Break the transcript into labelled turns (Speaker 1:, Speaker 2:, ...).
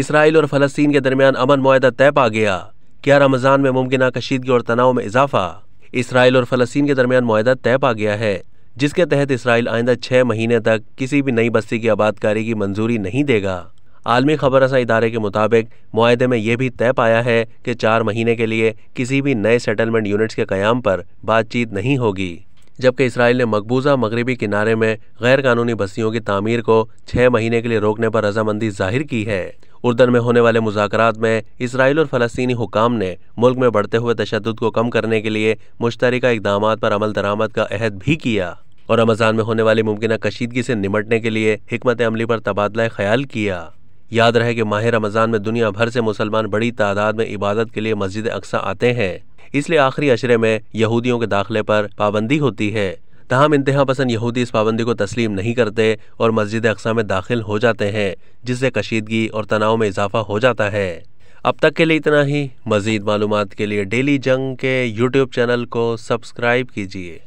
Speaker 1: Israel और फलस्तीन के दरमियान अमन मुआदा तय पा गया क्या रमज़ान में मुमकिन कशीदगी और तनाव में इजाफा इसराइल और फलस्तीन के दरमियान मुआदा तय पा गया है जिसके तहत इसराइल आइंदा छः महीने तक किसी भी नई बस्ती की आबादकारी की मंजूरी नहीं देगा आलमी खबर रसा इदारे के मुताबिक माहे में यह भी तय पाया है कि चार महीने के लिए किसी भी नए सेटलमेंट यूनिट्स के क्याम पर बातचीत नहीं होगी जबकि इसराइल ने मकबूजा मगरबी किनारे में गैर कानूनी बस्तियों की तामीर को छः महीने के लिए रोकने पर रजामंदी जाहिर की है उर्दन में होने वाले मुजाकर में इसराइल और फ़लस्तनी हुकाम ने मुल्क में बढ़ते हुए तशद को कम करने के लिए मुश्तर इकदाम पर अमल दरामद का अहद भी किया और रमज़ान में होने वाली मुमकिन कशीदगी से निमटने के लिए हमत अमली पर तबादला ख्याल किया याद रहे कि माह रमज़ान में दुनिया भर से मुसलमान बड़ी तादाद में इबादत के लिए मस्जिद अक्सा आते हैं इसलिए आखिरी अशरे में यहूदियों के दाखिले पर पाबंदी होती है तहम इंतहा पसंद यहूदी इस पाबंदी को तस्लीम नहीं करते और मस्जिद अकसा में दाखिल हो जाते हैं जिससे कशीदगी और तनाव में इजाफा हो जाता है अब तक के लिए इतना ही मज़ीद मालूम के लिए डेली जंग के यूट्यूब चैनल को सब्सक्राइब कीजिए